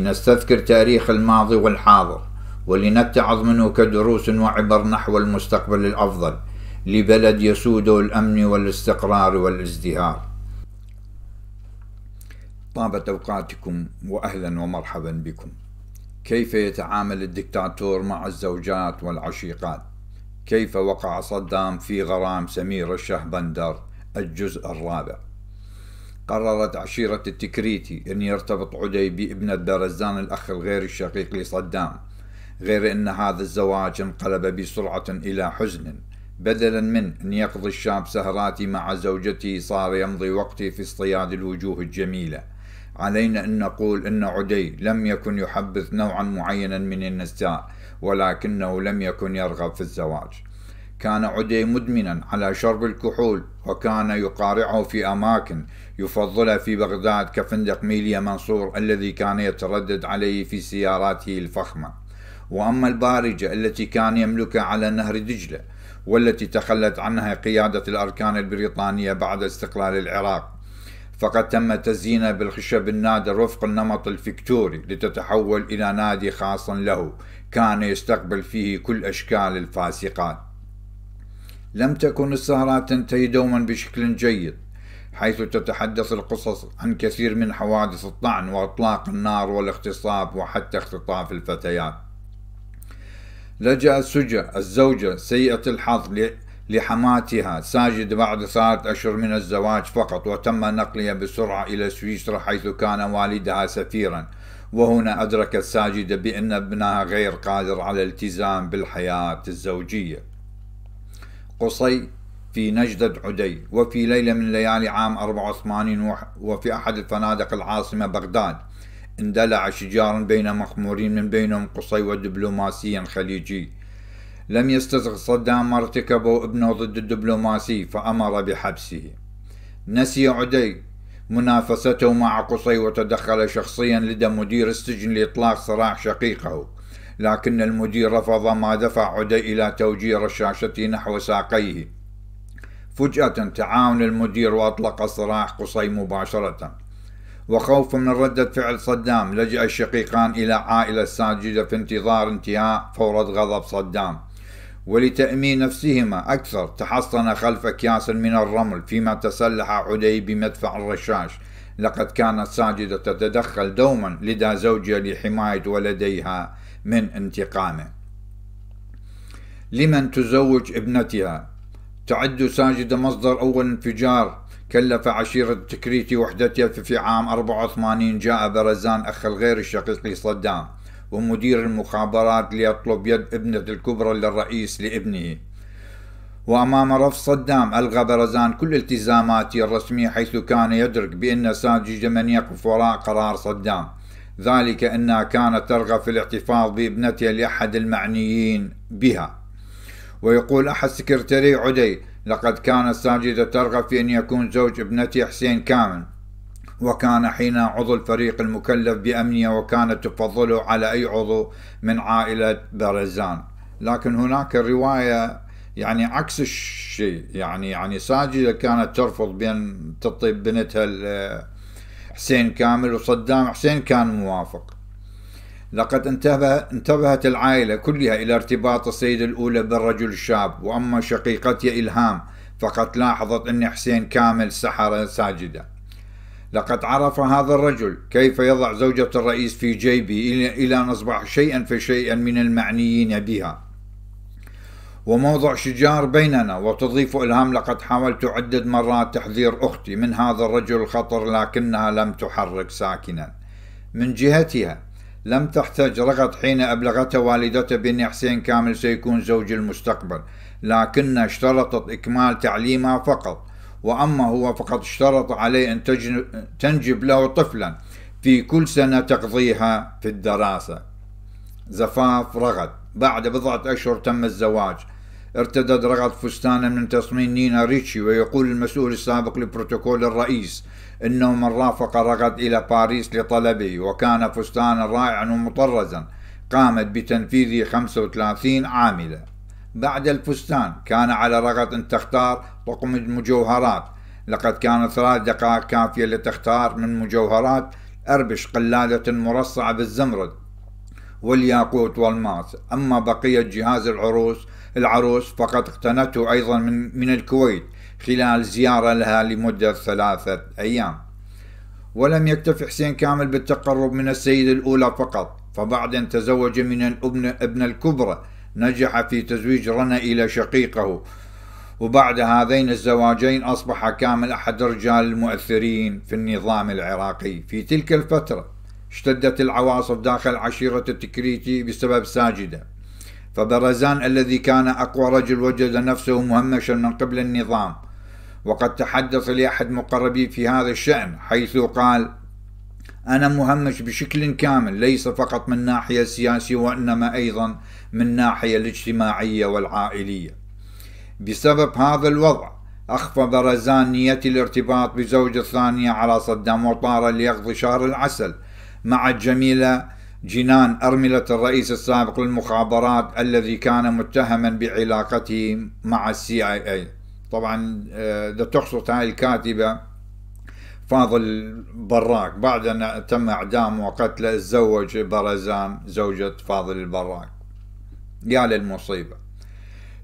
لنستذكر تاريخ الماضي والحاضر ولنتعظ منه كدروس وعبر نحو المستقبل الأفضل لبلد يسوده الأمن والاستقرار والازدهار طابت أوقاتكم وأهلا ومرحبا بكم كيف يتعامل الدكتاتور مع الزوجات والعشيقات كيف وقع صدام في غرام سمير الشهبندر الجزء الرابع قررت عشيرة التكريتي أن يرتبط عدي بابنة بارزان الأخ الغير الشقيق لصدام غير أن هذا الزواج انقلب بسرعة إلى حزن بدلا من أن يقضي الشاب سهراتي مع زوجتي صار يمضي وقتي في اصطياد الوجوه الجميلة علينا أن نقول أن عدي لم يكن يحبذ نوعا معينا من النساء ولكنه لم يكن يرغب في الزواج كان عدي مدمنا على شرب الكحول وكان يقارعه في أماكن يفضلها في بغداد كفندق ميليا منصور الذي كان يتردد عليه في سياراته الفخمة وأما البارجة التي كان يملكها على نهر دجلة والتي تخلت عنها قيادة الأركان البريطانية بعد استقلال العراق فقد تم تزيينها بالخشب النادر وفق النمط الفكتوري لتتحول إلى نادي خاص له كان يستقبل فيه كل أشكال الفاسقات لم تكن السهرات تنتهي دوما بشكل جيد حيث تتحدث القصص عن كثير من حوادث الطعن وإطلاق النار والاغتصاب وحتى اختطاف الفتيات لجأ سجا الزوجة سيئة الحظ لحماتها ساجد بعد ثلاث أشهر من الزواج فقط وتم نقلها بسرعة إلى سويسرا حيث كان والدها سفيرا وهنا أدركت ساجدة بأن ابنها غير قادر على الالتزام بالحياة الزوجية قصي في نجدة عدي وفي ليلة من ليالي عام 84 وفي أحد الفنادق العاصمة بغداد اندلع شجار بين مخمورين من بينهم قصي ودبلوماسيا خليجي لم يستزغ صدام ما ارتكبه ابنه ضد الدبلوماسي فأمر بحبسه نسي عدي منافسته مع قصي وتدخل شخصيا لدى مدير السجن لإطلاق سراح شقيقه لكن المدير رفض ما دفع عدي إلى توجيه رشاشته نحو ساقيه فجأة تعاون المدير وأطلق سراح قصي مباشرة وخوف من ردة فعل صدام لجأ الشقيقان إلى عائلة ساجدة في انتظار انتهاء فورة غضب صدام ولتأمين نفسهما أكثر تحصن خلف أكياس من الرمل فيما تسلح عدي بمدفع الرشاش لقد كانت ساجدة تتدخل دوما لدى زوجها لحماية ولديها من انتقامه لمن تزوج ابنتها تعد ساجدة مصدر أول انفجار كلف عشيرة تكريتي وحدتها في عام 84 جاء برزان أخ الغير الشقيق صدام ومدير المخابرات ليطلب يد ابنة الكبرى للرئيس لابنه وأمام رفض صدام ألغى برزان كل التزاماته الرسمية حيث كان يدرك بأن ساجد من يقف وراء قرار صدام ذلك أنها كانت ترغب في الاحتفاظ بابنتها لأحد المعنيين بها ويقول أحد سكرتري عدي لقد كانت ساجدة ترغب في أن يكون زوج ابنتي حسين كامل وكان حين عضو الفريق المكلف بأمنها وكانت تفضله على أي عضو من عائلة بارزان لكن هناك الرواية يعني عكس الشيء يعني يعني ساجدة كانت ترفض بأن تطيب بنتها حسين كامل وصدام حسين كان موافق لقد انتبه انتبهت العائلة كلها إلى ارتباط السيدة الأولى بالرجل الشاب وأما شقيقتي إلهام فقد لاحظت أن حسين كامل سحر ساجدة لقد عرف هذا الرجل كيف يضع زوجة الرئيس في جيبه إلى أن أصبح شيئا فشيئا من المعنيين بها وموضع شجار بيننا وتضيف إلهام لقد حاولت عدة مرات تحذير أختي من هذا الرجل الخطر لكنها لم تحرك ساكنا من جهتها لم تحتج رغد حين ابلغت والدته بأن حسين كامل سيكون زوج المستقبل لكنها اشترطت إكمال تعليمها فقط وأما هو فقد اشترط عليه أن تنجب له طفلا في كل سنة تقضيها في الدراسة زفاف رغد بعد بضعة أشهر تم الزواج ارتدت رغد فستانا من تصميم نينا ريتشي ويقول المسؤول السابق لبروتوكول الرئيس انه من رافق رغد الى باريس لطلبه وكان فستانا رائعا ومطرزا قامت بتنفيذه 35 عاملة بعد الفستان كان على رغد ان تختار طقم المجوهرات لقد كانت ثلاث دقائق كافية لتختار من مجوهرات أربش قلادة مرصعة بالزمرد والياقوت والماس أما بقية جهاز العروس العروس فقد اقتنته أيضا من, من الكويت خلال زيارة لها لمدة ثلاثة أيام ولم يكتف حسين كامل بالتقرب من السيدة الأولى فقط فبعد أن تزوج من الأبن ابن الكبرى نجح في تزويج رنا إلى شقيقه وبعد هذين الزواجين أصبح كامل أحد الرجال المؤثرين في النظام العراقي في تلك الفترة اشتدت العواصف داخل عشيرة التكريتي بسبب ساجدة فبرزان الذي كان أقوى رجل وجد نفسه مهمشا من قبل النظام وقد تحدث لأحد مقربي في هذا الشأن حيث قال أنا مهمش بشكل كامل ليس فقط من ناحية سياسية وإنما أيضا من ناحية الاجتماعية والعائلية بسبب هذا الوضع أخفى برزان نية الارتباط بزوجة ثانية على صدام وطار ليقضي شهر العسل مع الجميلة جنان أرملة الرئيس السابق للمخابرات الذي كان متهما بعلاقته مع السي اي اي طبعا ده آه، تقصد هاي الكاتبة فاضل براك بعد أن تم إعدامه وقتله الزوج برزان زوجة فاضل البراك يا للمصيبة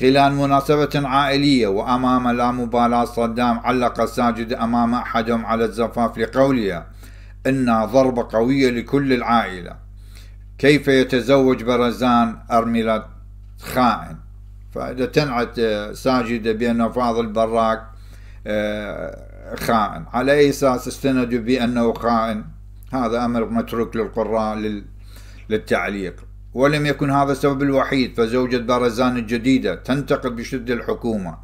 خلال مناسبة عائلية وأمام لا مبالاة صدام علق الساجد أمام أحدهم على الزفاف لقولها إنها ضربة قوية لكل العائلة كيف يتزوج برزان أرملة خائن فإذا تنعت آه، ساجدة بأن فاضل براك آه، خائن على أي أساس استندوا بأنه خائن هذا أمر متروك للقراء للتعليق ولم يكن هذا السبب الوحيد فزوجة بارزان الجديدة تنتقد بشدة الحكومة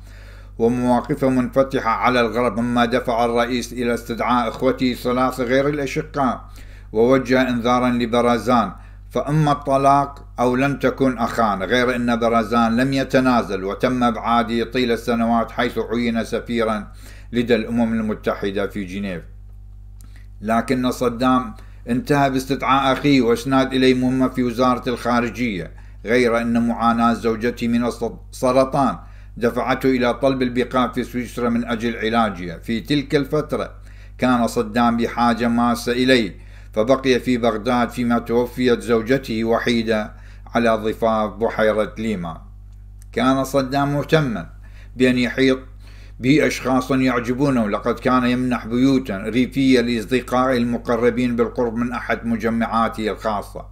ومواقفها منفتحة على الغرب مما دفع الرئيس إلى استدعاء إخوته الثلاثة غير الأشقاء ووجه إنذارا لبرازان فإما الطلاق أو لم تكن أخان غير أن برزان لم يتنازل وتم إبعاده طيل السنوات حيث عين سفيرا لدى الأمم المتحدة في جنيف لكن صدام انتهى باستدعاء أخيه وإسناد إليه مهمة في وزارة الخارجية غير أن معاناة زوجته من السرطان دفعته إلى طلب البقاء في سويسرا من أجل علاجها في تلك الفترة كان صدام بحاجة ماسة إليه فبقي في بغداد فيما توفيت زوجته وحيدة على ضفاف بحيرة ليما كان صدام مهتما بأن يحيط به أشخاص يعجبونه لقد كان يمنح بيوتا ريفية لأصدقائه المقربين بالقرب من أحد مجمعاته الخاصة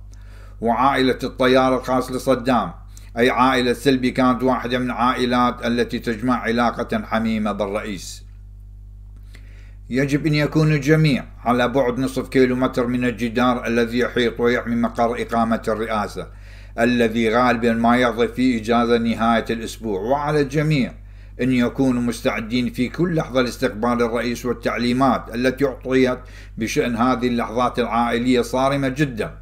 وعائلة الطيار الخاص لصدام أي عائلة سلبي كانت واحدة من عائلات التي تجمع علاقة حميمة بالرئيس يجب أن يكون الجميع على بعد نصف كيلومتر من الجدار الذي يحيط ويحمي مقر إقامة الرئاسة الذي غالبا ما يقضي في إجازة نهاية الأسبوع وعلى الجميع أن يكونوا مستعدين في كل لحظة لاستقبال الرئيس والتعليمات التي أعطيت بشأن هذه اللحظات العائلية صارمة جدا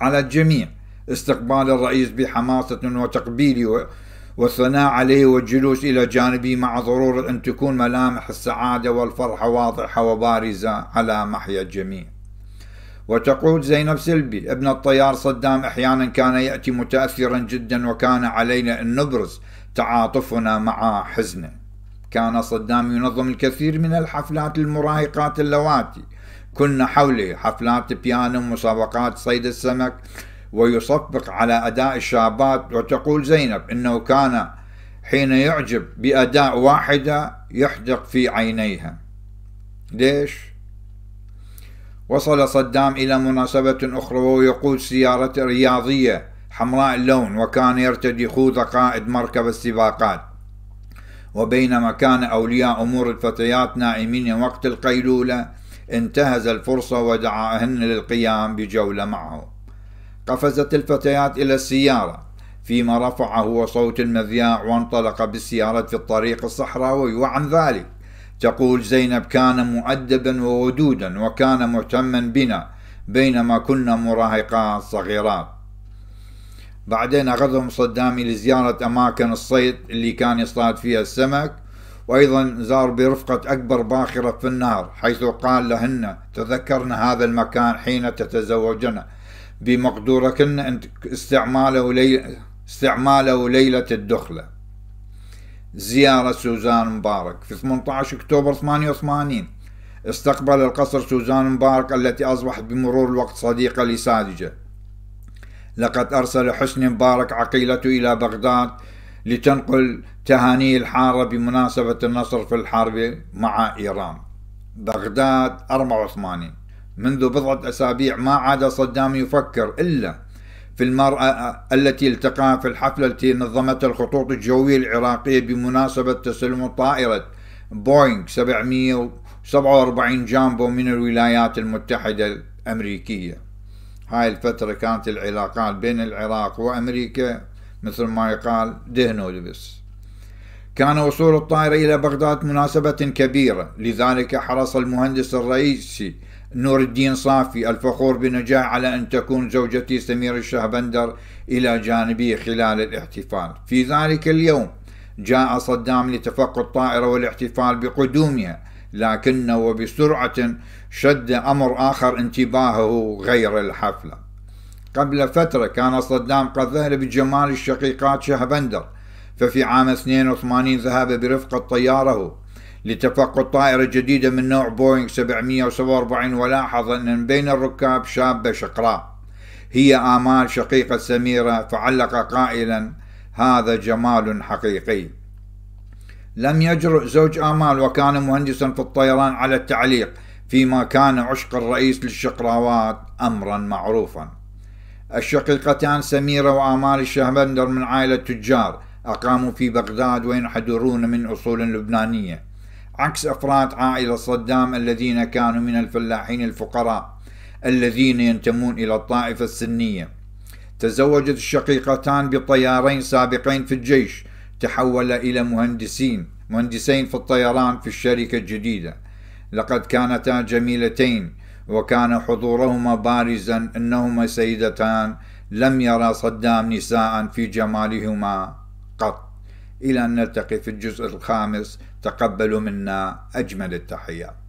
على الجميع استقبال الرئيس بحماسة وتقبيله والثناء عليه والجلوس إلى جانبه مع ضرورة أن تكون ملامح السعادة والفرحة واضحة وبارزة على محيا الجميع وتقول زينب سلبي ابن الطيار صدام أحيانا كان يأتي متأثرا جدا وكان علينا أن نبرز تعاطفنا مع حزنه كان صدام ينظم الكثير من الحفلات المراهقات اللواتي كنا حوله حفلات بيانو مسابقات صيد السمك ويصفق على أداء الشابات وتقول زينب أنه كان حين يعجب بأداء واحدة يحدق في عينيها ليش؟ وصل صدام إلى مناسبة أخرى وهو يقود سيارة رياضية حمراء اللون وكان يرتدي خوذة قائد مركب السباقات وبينما كان أولياء أمور الفتيات نائمين وقت القيلولة انتهز الفرصة ودعاهن للقيام بجولة معه قفزت الفتيات إلى السيارة فيما رفع هو صوت المذياع وانطلق بالسيارة في الطريق الصحراوي وعن ذلك تقول زينب كان مؤدبا وودودا وكان مهتما بنا بينما كنا مراهقات صغيرات بعدين أخذهم صدامي لزيارة أماكن الصيد اللي كان يصطاد فيها السمك وأيضا زار برفقة أكبر باخرة في النهر حيث قال لهن تذكرن هذا المكان حين تتزوجن بمقدوركن استعماله, لي... استعماله ليلة الدخلة زيارة سوزان مبارك في 18 أكتوبر 88 استقبل القصر سوزان مبارك التي أصبحت بمرور الوقت صديقة لساذجة لقد أرسل حسني مبارك عقيلته إلى بغداد لتنقل تهاني الحارة بمناسبة النصر في الحرب مع إيران بغداد 84 منذ بضعة أسابيع ما عاد صدام يفكر إلا في المرأة التي التقى في الحفلة التي نظمتها الخطوط الجوية العراقية بمناسبة تسلم طائرة بوينغ 747 جامبو من الولايات المتحدة الأمريكية هاي الفترة كانت العلاقات بين العراق وأمريكا مثل ما يقال دهن ولبس كان وصول الطائرة إلى بغداد مناسبة كبيرة لذلك حرص المهندس الرئيسي نور الدين صافي الفخور بنجاح على أن تكون زوجتي سمير الشهبندر إلى جانبه خلال الاحتفال في ذلك اليوم جاء صدام لتفقد الطائرة والاحتفال بقدومها لكنه وبسرعة شد أمر آخر انتباهه غير الحفلة قبل فترة كان صدام قد ذهل بجمال الشقيقات شهبندر ففي عام 82 ذهب برفقة طياره لتفقد طائرة جديدة من نوع بوينغ 747 ولاحظ أن بين الركاب شابة شقراء هي آمال شقيقة سميرة فعلق قائلا هذا جمال حقيقي لم يجرؤ زوج آمال وكان مهندسا في الطيران على التعليق فيما كان عشق الرئيس للشقراوات أمرا معروفا الشقيقتان سميرة وآمال الشهبندر من عائلة تجار أقاموا في بغداد وينحدرون من أصول لبنانية عكس أفراد عائلة صدام الذين كانوا من الفلاحين الفقراء الذين ينتمون إلى الطائفة السنية تزوجت الشقيقتان بطيارين سابقين في الجيش تحول إلى مهندسين مهندسين في الطيران في الشركة الجديدة لقد كانتا جميلتين وكان حضورهما بارزا أنهما سيدتان لم يرى صدام نساء في جمالهما إلى أن نلتقي في الجزء الخامس تقبلوا منا أجمل التحيات